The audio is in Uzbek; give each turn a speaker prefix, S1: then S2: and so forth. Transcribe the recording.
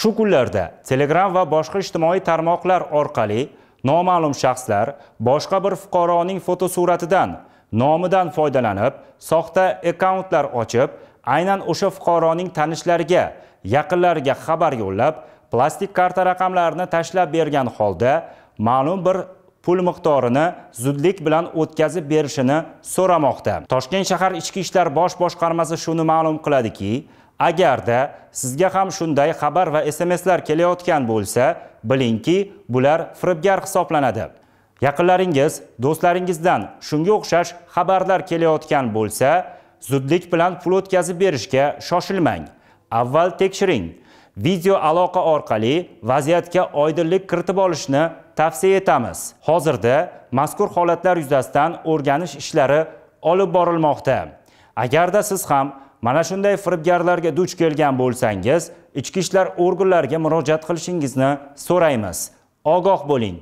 S1: shu kunlarda telegram va boshqa ijtimoiy tarmoqlar orqali noma'lum shaxslar boshqa bir fuqaroning fotosuratidan nomidan foydalanib soxta akkauntlar ochib aynan o'sha fuqaroning tanishlariga yaqinlariga xabar yo'llab plastik karta raqamlarini tashlab bergan holda ma'lum bir pul miqdorini zudlik bilan o'tkazib berishini so'ramoqda toshkent shahar ichki ishlar bosh boshqarmasi shuni ma'lum qiladiki agarda sizga ham shunday xabar va smslar kelayotgan bo'lsa bilingki bular firibgar hisoblanadi yaqinlaringiz do'stlaringizdan shunga o'xshash xabarlar kelayotgan bo'lsa zudlik bilan pul o'tkazib berishga shoshilmang avval tekshiring video aloqa orqali vaziyatga oydinlik kiritib olishni tavsiya etamiz hozirda mazkur holatlar yuzasidan o'rganish ishlari olib borilmoqda agarda siz ham mana shunday firibgarlarga duch kelgan bo'lsangiz ichki ishlar organlariga murojaat qilishingizni so'raymiz ogoh bo'ling